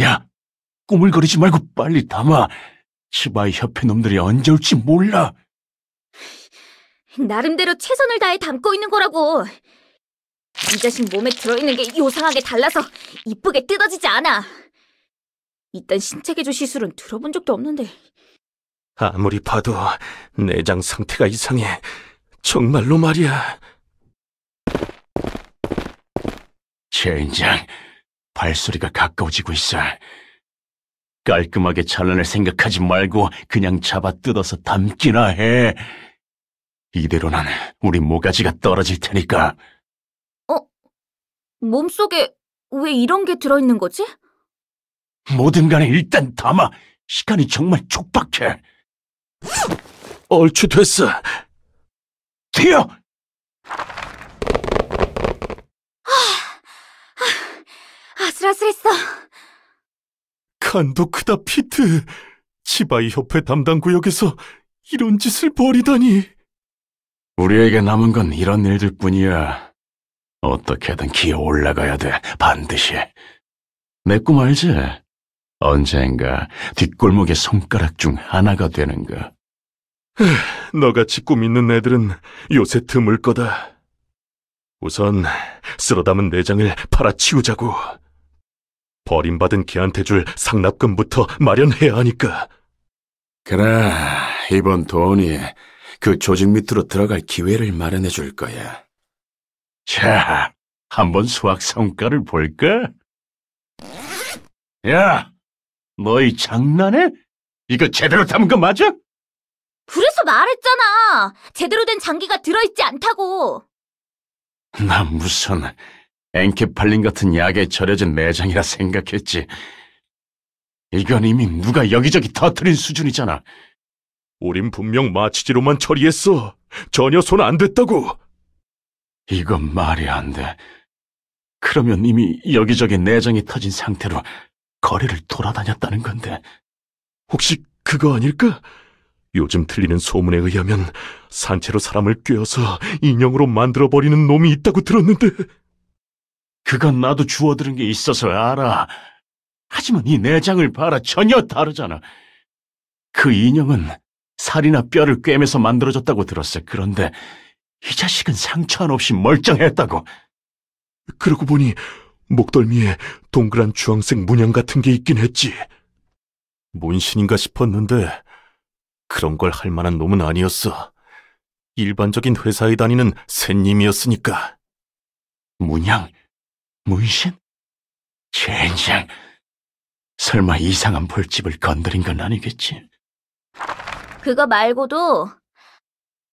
야, 꾸물거리지 말고 빨리 담아. 치바의 협회 놈들이 언제 올지 몰라. 나름대로 최선을 다해 담고 있는 거라고. 이 자식 몸에 들어있는 게 요상하게 달라서 이쁘게 뜯어지지 않아. 이딴 신체개조 시술은 들어본 적도 없는데. 아무리 봐도 내장 상태가 이상해. 정말로 말이야. 젠장. 발소리가 가까워지고 있어. 깔끔하게 잘라낼 생각하지 말고 그냥 잡아 뜯어서 담기나 해. 이대로는 우리 모가지가 떨어질 테니까. 어? 몸속에 왜 이런 게 들어있는 거지? 뭐든 간에 일단 담아. 시간이 정말 촉박해. 얼추 됐어. 뛰어! 아슬아슬했어. 간도크다 피트. 치바이 협회 담당 구역에서 이런 짓을 벌이다니. 우리에게 남은 건 이런 일들 뿐이야. 어떻게든 기어 올라가야 돼, 반드시. 내 꿈 알지? 언젠가 뒷골목의 손가락 중 하나가 되는 거. 너같이 꿈 있는 애들은 요새 드물 거다. 우선 쓸어담은 내장을 팔아치우자고. 버림받은 걔한테 줄 상납금부터 마련해야 하니까. 그래, 이번 돈이 그 조직 밑으로 들어갈 기회를 마련해 줄 거야. 자, 한번 수학 성과를 볼까? 야, 너희 장난해? 이거 제대로 담은 거 맞아? 그래서 말했잖아! 제대로 된 장기가 들어있지 않다고! 나 무슨... 엔케팔린 같은 약에 절여진 내장이라 생각했지. 이건 이미 누가 여기저기 터트린 수준이잖아. 우린 분명 마취제로만 처리했어. 전혀 손 안 댔다고. 이건 말이 안 돼. 그러면 이미 여기저기 내장이 터진 상태로 거리를 돌아다녔다는 건데. 혹시 그거 아닐까? 요즘 틀리는 소문에 의하면 산채로 사람을 꿰어서 인형으로 만들어버리는 놈이 있다고 들었는데. 그건 나도 주워들은 게 있어서 알아. 하지만 이 내장을 봐라 전혀 다르잖아. 그 인형은 살이나 뼈를 꿰매서 만들어졌다고 들었어. 그런데 이 자식은 상처 한없이 멀쩡했다고. 그러고 보니 목덜미에 동그란 주황색 문양 같은 게 있긴 했지. 문신인가 싶었는데 그런 걸 할 만한 놈은 아니었어. 일반적인 회사에 다니는 샌님이었으니까 문양? 문신? 젠장. 설마 이상한 벌집을 건드린 건 아니겠지? 그거 말고도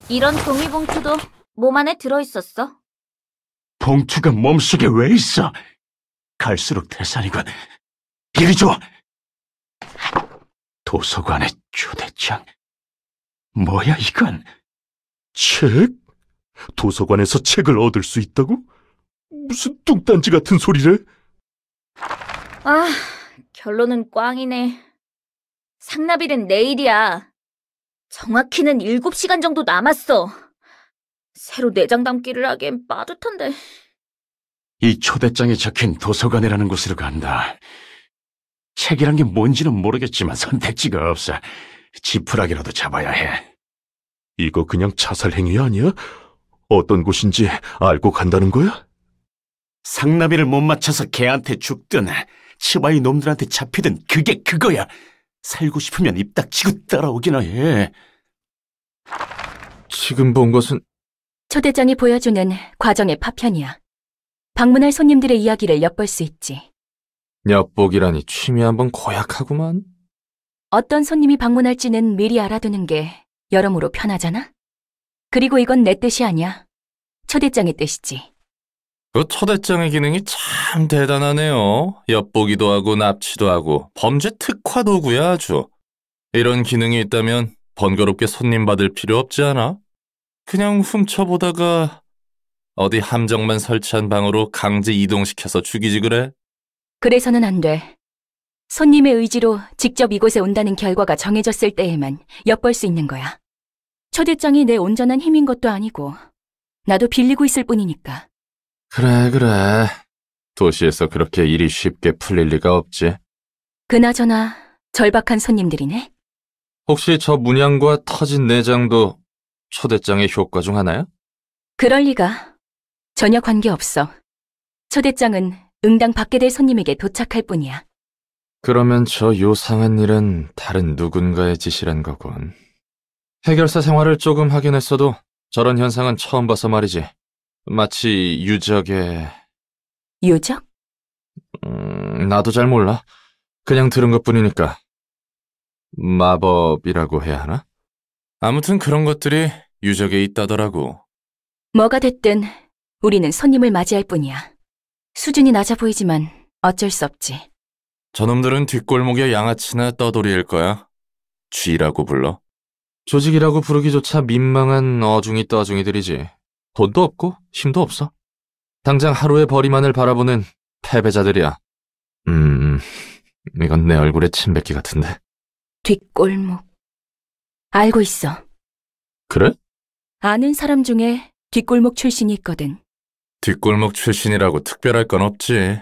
이런 종이봉투도 몸 안에 들어있었어. 봉투가 몸속에 왜 있어? 갈수록 태산이군. 이리 줘! 도서관의 초대장. 뭐야 이건? 책? 도서관에서 책을 얻을 수 있다고? 무슨 뚱딴지 같은 소리를? 아, 결론은 꽝이네. 상납일은 내일이야. 정확히는 7시간 정도 남았어. 새로 내장 담기를 하기엔 빠듯한데. 이 초대장에 적힌 도서관이라는 곳으로 간다. 책이란 게 뭔지는 모르겠지만 선택지가 없어. 지푸라기라도 잡아야 해. 이거 그냥 자살 행위 아니야? 어떤 곳인지 알고 간다는 거야? 상나비를 못 맞춰서 개한테 죽든 치바이 놈들한테 잡히든 그게 그거야. 살고 싶으면 입 닥치고 따라오기나 해. 지금 본 것은 초대장이 보여주는 과정의 파편이야. 방문할 손님들의 이야기를 엿볼 수 있지. 엿보기라니 취미 한번 고약하구만. 어떤 손님이 방문할지는 미리 알아두는 게 여러모로 편하잖아? 그리고 이건 내 뜻이 아니야. 초대장의 뜻이지. 그 초대장의 기능이 참 대단하네요. 엿보기도 하고 납치도 하고 범죄 특화 도구야 아주. 이런 기능이 있다면 번거롭게 손님 받을 필요 없지 않아? 그냥 훔쳐보다가 어디 함정만 설치한 방으로 강제 이동시켜서 죽이지 그래? 그래서는 안 돼. 손님의 의지로 직접 이곳에 온다는 결과가 정해졌을 때에만 엿볼 수 있는 거야. 초대장이 내 온전한 힘인 것도 아니고 나도 빌리고 있을 뿐이니까. 그래, 그래. 도시에서 그렇게 일이 쉽게 풀릴 리가 없지. 그나저나 절박한 손님들이네. 혹시 저 문양과 터진 내장도 초대장의 효과 중 하나야? 그럴 리가. 전혀 관계없어. 초대장은 응당 받게 될 손님에게 도착할 뿐이야. 그러면 저 요상한 일은 다른 누군가의 짓이란 거군. 해결사 생활을 조금 하긴 했어도 저런 현상은 처음 봐서 말이지. 마치 유적의... 유적 음, 나도 잘 몰라. 그냥 들은 것뿐이니까. 마법이라고 해야 하나? 아무튼 그런 것들이 유적에 있다더라고. 뭐가 됐든 우리는 손님을 맞이할 뿐이야. 수준이 낮아 보이지만 어쩔 수 없지. 저놈들은 뒷골목에 양아치나 떠돌이일 거야. 쥐라고 불러. 조직이라고 부르기조차 민망한 어중이 떠중이들이지. 돈도 없고 힘도 없어. 당장 하루의 벌이만을 바라보는 패배자들이야. 음, 이건 내 얼굴에 침 뱉기 같은데. 뒷골목. 알고 있어. 그래? 아는 사람 중에 뒷골목 출신이 있거든. 뒷골목 출신이라고 특별할 건 없지.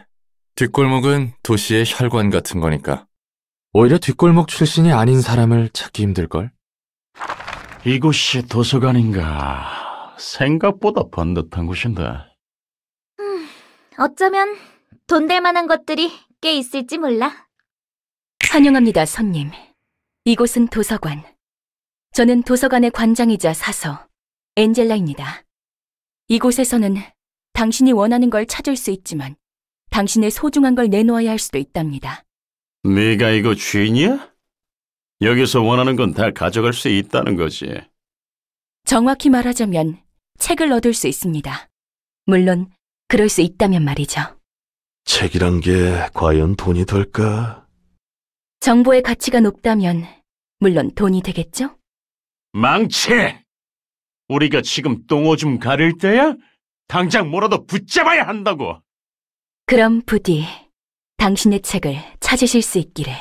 뒷골목은 도시의 혈관 같은 거니까. 오히려 뒷골목 출신이 아닌 사람을 찾기 힘들걸. 이곳이 도서관인가. 생각보다 번듯한 곳인데. 음, 어쩌면 돈 될 만한 것들이 꽤 있을지 몰라. 환영합니다, 손님. 이곳은 도서관. 저는 도서관의 관장이자 사서, 엔젤라입니다. 이곳에서는 당신이 원하는 걸 찾을 수 있지만 당신의 소중한 걸 내놓아야 할 수도 있답니다. 네가 이거 주인이야? 여기서 원하는 건 다 가져갈 수 있다는 거지. 정확히 말하자면 책을 얻을 수 있습니다. 물론 그럴 수 있다면 말이죠. 책이란 게 과연 돈이 될까? 정보의 가치가 높다면 물론 돈이 되겠죠? 망치! 우리가 지금 똥오줌 가릴 때야? 당장 뭐라도 붙잡아야 한다고! 그럼 부디 당신의 책을 찾으실 수 있기를.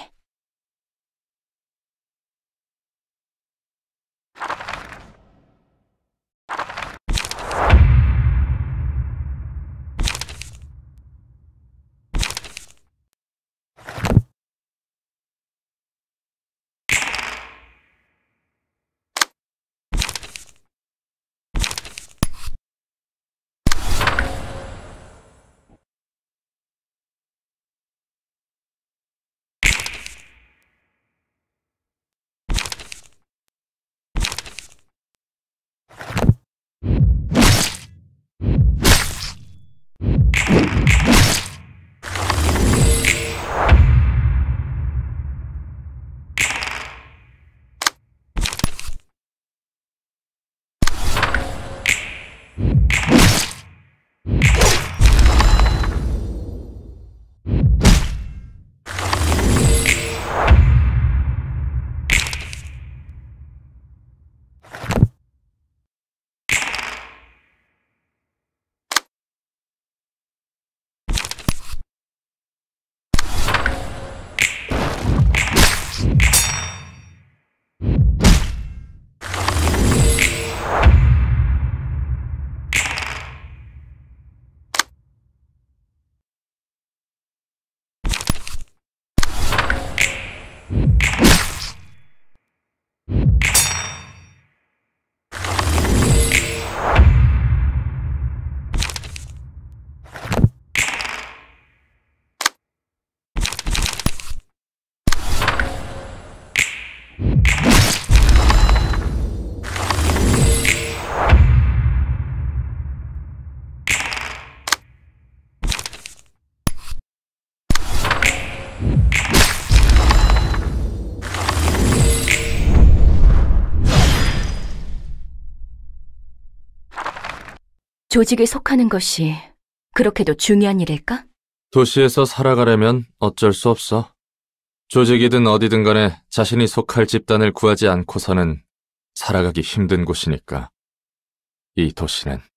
조직에 속하는 것이 그렇게도 중요한 일일까? 도시에서 살아가려면 어쩔 수 없어. 조직이든 어디든 간에 자신이 속할 집단을 구하지 않고서는 살아가기 힘든 곳이니까. 이 도시는